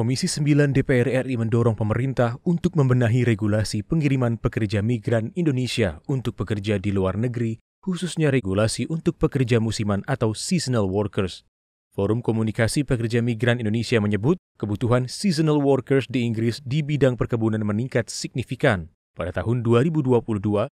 Komisi 9 DPR RI mendorong pemerintah untuk membenahi regulasi pengiriman pekerja migran Indonesia untuk pekerja di luar negeri, khususnya regulasi untuk pekerja musiman atau seasonal workers. Forum Komunikasi Pekerja Migran Indonesia menyebut kebutuhan seasonal workers di Inggris di bidang perkebunan meningkat signifikan. Pada tahun 2022,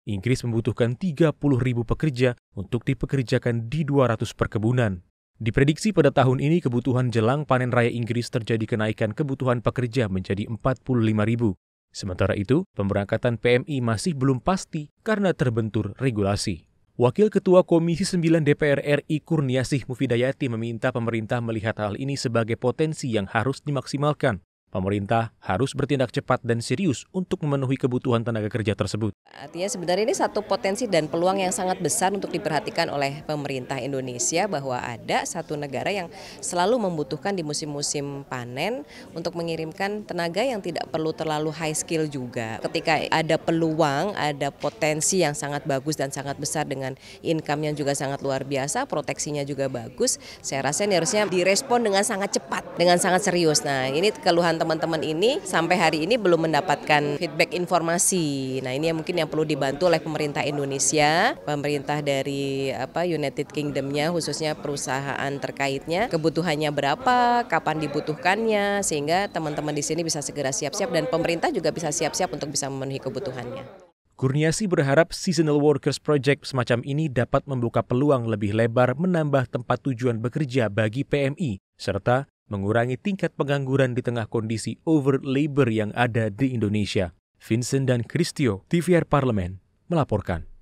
Inggris membutuhkan 30 ribu pekerja untuk dipekerjakan di 200 perkebunan. Diprediksi pada tahun ini kebutuhan jelang panen raya Inggris terjadi kenaikan kebutuhan pekerja menjadi 45 ribu. Sementara itu, pemberangkatan PMI masih belum pasti karena terbentur regulasi. Wakil Ketua Komisi 9 DPR RI Kurniasih Mufidayati meminta pemerintah melihat hal ini sebagai potensi yang harus dimaksimalkan. Pemerintah harus bertindak cepat dan serius untuk memenuhi kebutuhan tenaga kerja tersebut. Artinya sebenarnya ini satu potensi dan peluang yang sangat besar untuk diperhatikan oleh pemerintah Indonesia bahwa ada satu negara yang selalu membutuhkan di musim-musim panen untuk mengirimkan tenaga yang tidak perlu terlalu high skill juga. Ketika ada peluang, ada potensi yang sangat bagus dan sangat besar dengan income yang juga sangat luar biasa, proteksinya juga bagus, saya rasa ini harusnya direspon dengan sangat cepat, dengan sangat serius. Nah ini keluhan teman-teman ini sampai hari ini belum mendapatkan feedback informasi. Nah ini yang mungkin yang perlu dibantu oleh pemerintah Indonesia, pemerintah dari apa United Kingdomnya khususnya perusahaan terkaitnya, kebutuhannya berapa, kapan dibutuhkannya, sehingga teman-teman di sini bisa segera siap-siap dan pemerintah juga bisa siap-siap untuk bisa memenuhi kebutuhannya. Kurniasi berharap Seasonal Workers Project semacam ini dapat membuka peluang lebih lebar menambah tempat tujuan bekerja bagi PMI, serta mengurangi tingkat pengangguran di tengah kondisi over labor yang ada di Indonesia. Vincent dan Christio, TVR Parlemen, melaporkan.